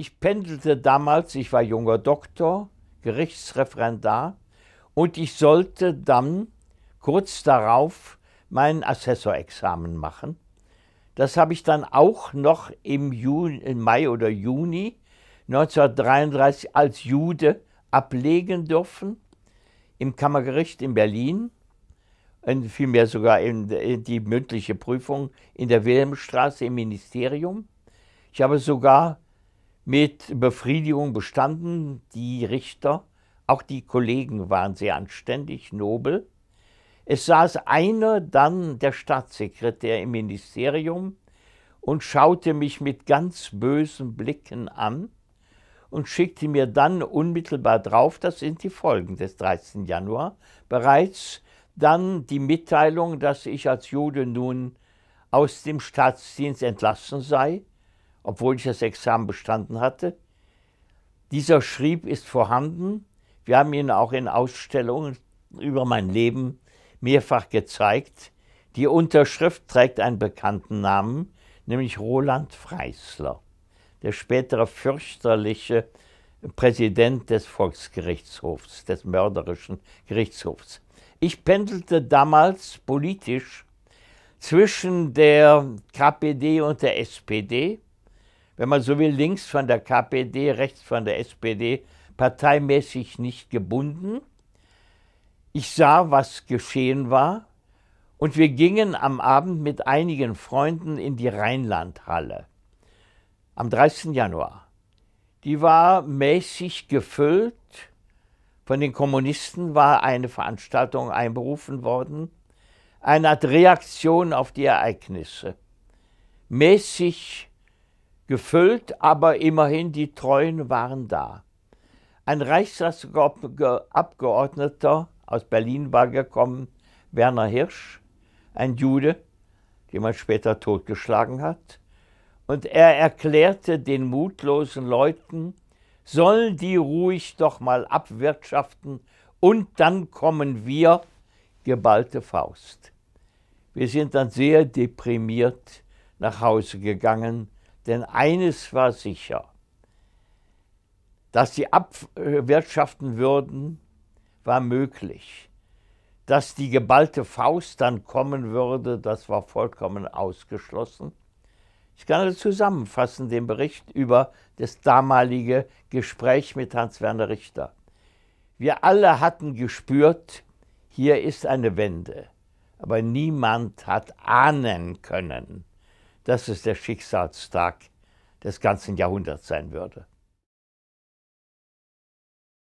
Ich pendelte damals, ich war junger Doktor, Gerichtsreferendar und ich sollte dann kurz darauf mein Assessorexamen machen. Das habe ich dann auch noch im, Juni, im Mai oder Juni 1933 als Jude ablegen dürfen im Kammergericht in Berlin, vielmehr sogar in die mündliche Prüfung in der Wilhelmstraße im Ministerium. Ich habe sogar mit Befriedigung bestanden. Die Richter, auch die Kollegen waren sehr anständig, nobel. Es saß einer dann, der Staatssekretär im Ministerium, und schaute mich mit ganz bösen Blicken an und schickte mir dann unmittelbar drauf, das sind die Folgen des 13. Januar, bereits dann die Mitteilung, dass ich als Jude nun aus dem Staatsdienst entlassen sei obwohl ich das Examen bestanden hatte. Dieser Schrieb ist vorhanden. Wir haben ihn auch in Ausstellungen über mein Leben mehrfach gezeigt. Die Unterschrift trägt einen bekannten Namen, nämlich Roland Freisler, der spätere fürchterliche Präsident des Volksgerichtshofs, des mörderischen Gerichtshofs. Ich pendelte damals politisch zwischen der KPD und der SPD wenn man so will, links von der KPD, rechts von der SPD, parteimäßig nicht gebunden. Ich sah, was geschehen war, und wir gingen am Abend mit einigen Freunden in die Rheinlandhalle am 30. Januar. Die war mäßig gefüllt. Von den Kommunisten war eine Veranstaltung einberufen worden, eine Art Reaktion auf die Ereignisse. Mäßig gefüllt, aber immerhin die Treuen waren da. Ein Reichstagsabgeordneter aus Berlin war gekommen, Werner Hirsch, ein Jude, den man später totgeschlagen hat, und er erklärte den mutlosen Leuten, sollen die ruhig doch mal abwirtschaften und dann kommen wir, geballte Faust. Wir sind dann sehr deprimiert nach Hause gegangen, denn eines war sicher, dass sie abwirtschaften würden, war möglich. Dass die geballte Faust dann kommen würde, das war vollkommen ausgeschlossen. Ich kann also zusammenfassen den Bericht über das damalige Gespräch mit Hans-Werner Richter. Wir alle hatten gespürt, hier ist eine Wende, aber niemand hat ahnen können, dass es der Schicksalstag des ganzen Jahrhunderts sein würde.